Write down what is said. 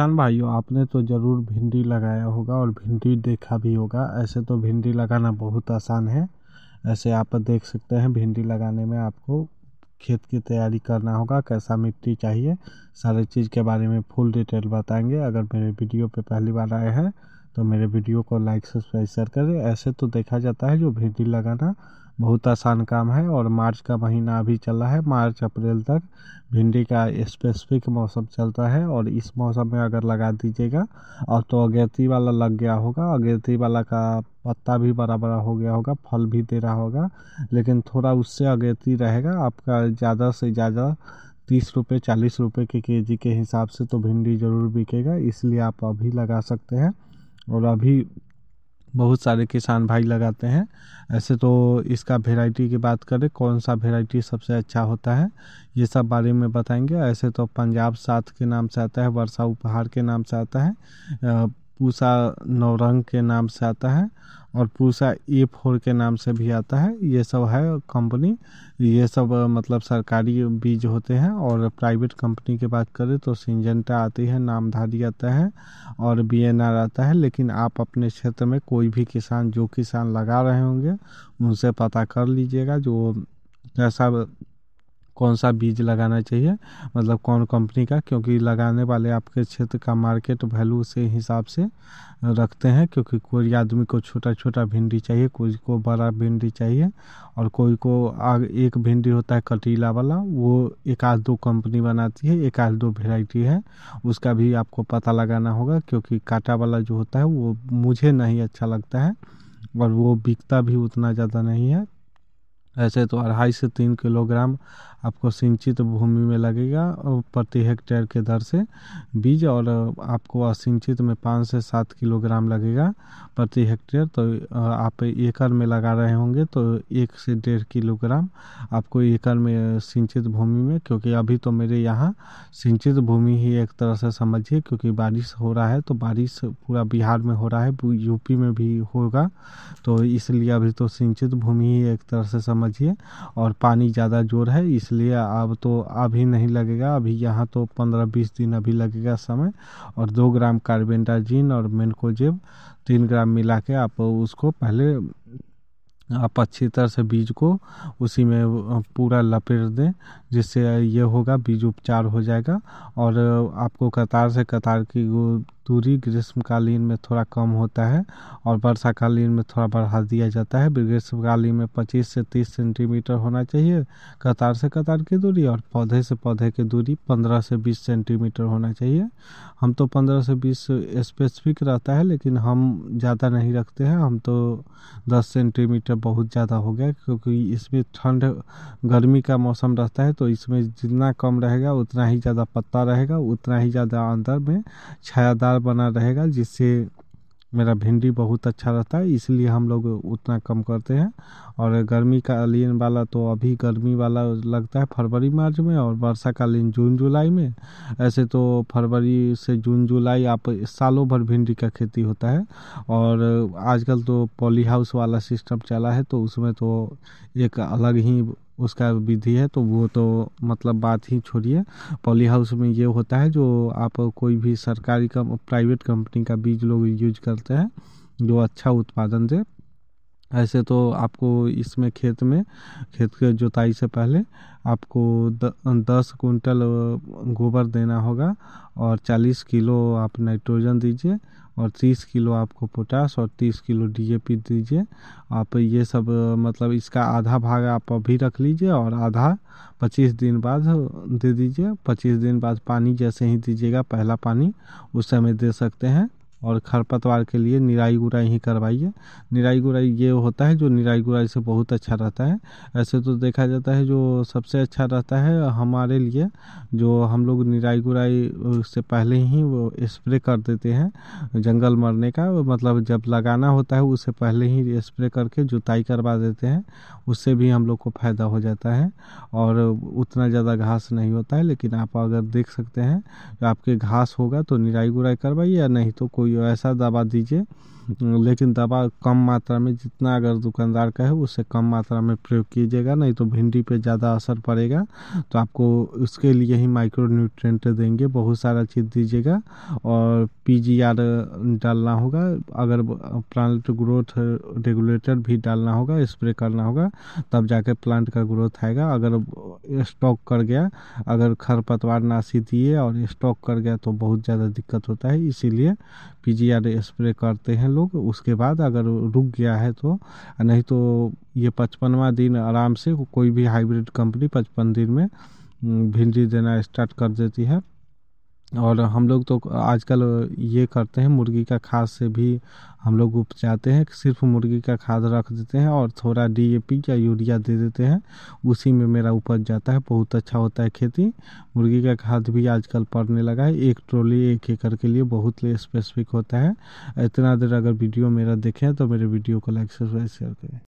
किसान भाइयों आपने तो ज़रूर भिंडी लगाया होगा और भिंडी देखा भी होगा ऐसे तो भिंडी लगाना बहुत आसान है ऐसे आप देख सकते हैं भिंडी लगाने में आपको खेत की तैयारी करना होगा कैसा मिट्टी चाहिए सारे चीज़ के बारे में फुल डिटेल बताएंगे अगर मेरे वीडियो पे पहली बार आए हैं तो मेरे वीडियो को लाइक सब्सक्राइब शेयर करें ऐसे तो देखा जाता है जो भिंडी लगाना बहुत आसान काम है और मार्च का महीना अभी चल रहा है मार्च अप्रैल तक भिंडी का स्पेसिफिक मौसम चलता है और इस मौसम में अगर लगा दीजिएगा और तो अगेती वाला लग गया होगा अगेती वाला का पत्ता भी बड़ा बड़ा हो गया होगा फल भी दे रहा होगा लेकिन थोड़ा उससे अगेती रहेगा आपका ज़्यादा से ज़्यादा तीस रुपये चालीस रुपये के के के हिसाब से तो भिंडी ज़रूर बिकेगा इसलिए आप अभी लगा सकते हैं और अभी बहुत सारे किसान भाई लगाते हैं ऐसे तो इसका वेराइटी की बात करें कौन सा वेराइटी सबसे अच्छा होता है ये सब बारे में बताएंगे ऐसे तो पंजाब साथ के नाम से आता है वर्षा उपहार के नाम से आता है पूसा नवरंग के नाम से आता है और पूसा ए फोर के नाम से भी आता है ये सब है कंपनी ये सब मतलब सरकारी बीज होते हैं और प्राइवेट कंपनी की बात करें तो सिंजेंटा आती है नामधारी आता है और बी एन आर आता है लेकिन आप अपने क्षेत्र में कोई भी किसान जो किसान लगा रहे होंगे उनसे पता कर लीजिएगा जो ऐसा कौन सा बीज लगाना चाहिए मतलब कौन कंपनी का क्योंकि लगाने वाले आपके क्षेत्र का मार्केट वैल्यू से हिसाब से रखते हैं क्योंकि कोई आदमी को छोटा छोटा भिंडी चाहिए कोई को बड़ा भिंडी चाहिए और कोई को आग एक भिंडी होता है कटीला वाला वो एक आध दो कंपनी बनाती है एक आध दो वेराइटी है उसका भी आपको पता लगाना होगा क्योंकि कांटा वाला जो होता है वो मुझे नहीं अच्छा लगता है और वो बिकता भी उतना ज़्यादा नहीं है ऐसे तो अढ़ाई से तीन किलोग्राम आपको सिंचित भूमि में लगेगा और प्रति हेक्टेयर के दर से बीज और आपको असिंचित में पाँच से सात किलोग्राम लगेगा प्रति हेक्टेयर तो आप एकड़ में लगा रहे होंगे तो एक से डेढ़ किलोग्राम आपको एकड़ में सिंचित भूमि में क्योंकि अभी तो मेरे यहाँ सिंचित भूमि ही एक तरह से समझिए क्योंकि बारिश हो रहा है तो बारिश पूरा बिहार में हो रहा है यूपी में भी होगा तो इसलिए अभी तो सिंचित भूमि ही एक तरह से समझिए और पानी ज़्यादा जोर है इस इसलिए अब तो अभी नहीं लगेगा अभी यहाँ तो पंद्रह बीस दिन अभी लगेगा समय और दो ग्राम कार्बेंडाजिन और मेनकोजेब तीन ग्राम मिला के आप उसको पहले आप अच्छी तरह से बीज को उसी में पूरा लपेट दें जिससे ये होगा बीज उपचार हो जाएगा और आपको कतार से कतार की दूरी ग्रीष्मकालीन में थोड़ा कम होता है और वर्षाकालीन में थोड़ा बढ़ा दिया जाता है ग्रीष्मकालीन में 25 से 30 सेंटीमीटर होना चाहिए कतार से कतार की दूरी और पौधे से पौधे की दूरी 15 से 20 सेंटीमीटर होना चाहिए हम तो 15 से 20 स्पेसिफिक रहता है लेकिन हम ज़्यादा नहीं रखते हैं हम तो दस सेंटीमीटर बहुत ज़्यादा हो गया क्योंकि इसमें ठंड गर्मी का मौसम रहता है तो तो इसमें जितना कम रहेगा उतना ही ज़्यादा पत्ता रहेगा उतना ही ज़्यादा अंदर में छायादार बना रहेगा जिससे मेरा भिंडी बहुत अच्छा रहता है इसलिए हम लोग उतना कम करते हैं और गर्मी का लीन वाला तो अभी गर्मी वाला लगता है फरवरी मार्च में और वर्षा कालीन जून जुलाई में ऐसे तो फरवरी से जून जुलाई आप सालों भर भिंडी का खेती होता है और आजकल तो पॉली हाउस वाला सिस्टम चला है तो उसमें तो एक अलग ही उसका विधि है तो वो तो मतलब बात ही छोड़िए पॉली हाउस में ये होता है जो आप कोई भी सरकारी कम प्राइवेट कंपनी का बीज लोग यूज करते हैं जो अच्छा उत्पादन दे ऐसे तो आपको इसमें खेत में खेत के जोताई से पहले आपको द, दस कुंटल गोबर देना होगा और चालीस किलो आप नाइट्रोजन दीजिए और तीस किलो आपको पोटास और तीस किलो डीएपी दीजिए आप ये सब मतलब इसका आधा भाग आप अभी रख लीजिए और आधा पच्चीस दिन बाद दे दीजिए पच्चीस दिन बाद पानी जैसे ही दीजिएगा पहला पानी उस समय दे सकते हैं और खरपतवार के लिए निराई गुराई ही करवाइए निराई गुराई ये होता है जो निराई गुराई से बहुत अच्छा रहता है ऐसे तो देखा जाता है जो सबसे अच्छा रहता है हमारे लिए जो हम लोग निराई गुराई से पहले ही वो स्प्रे कर देते हैं जंगल मरने का मतलब जब लगाना होता है उससे पहले ही स्प्रे करके जुताई करवा देते हैं उससे भी हम लोग को फ़ायदा हो जाता है और उतना ज़्यादा घास नहीं होता है लेकिन आप अगर देख सकते हैं आपके घास होगा तो निराई गुराई करवाइए या नहीं तो कोई कोई ऐसा दवा दीजिए लेकिन दवा कम मात्रा में जितना अगर दुकानदार का है उससे कम मात्रा में प्रयोग कीजिएगा नहीं तो भिंडी पे ज़्यादा असर पड़ेगा तो आपको उसके लिए ही माइक्रो न्यूट्रेंट देंगे बहुत सारा चीज़ दीजिएगा और पी डालना होगा अगर प्लांट ग्रोथ रेगुलेटर भी डालना होगा स्प्रे करना होगा तब जाके प्लांट का ग्रोथ आएगा अगर स्टॉक कर गया अगर खरपतवार नाशी दिए और स्टॉक कर गया तो बहुत ज़्यादा दिक्कत होता है इसीलिए पी स्प्रे करते हैं लोग लोग उसके बाद अगर रुक गया है तो नहीं तो ये पचपनवा दिन आराम से कोई भी हाइब्रिड कंपनी पचपन दिन में हम्म, भिंडी देना स्टार्ट कर देती है और हम लोग तो आजकल ये करते हैं मुर्गी का खाद से भी हम लोग उपजाते हैं सिर्फ मुर्गी का खाद रख देते हैं और थोड़ा डीएपी या यूरिया दे देते हैं उसी में मेरा उपज जाता है बहुत अच्छा होता है खेती मुर्गी का खाद भी आजकल पड़ने लगा है एक ट्रॉली एक एकड़ के लिए बहुत स्पेसिफिक होता है इतना देर अगर वीडियो मेरा देखें तो मेरे वीडियो को लाइक सब्सक्राइब शेयर करें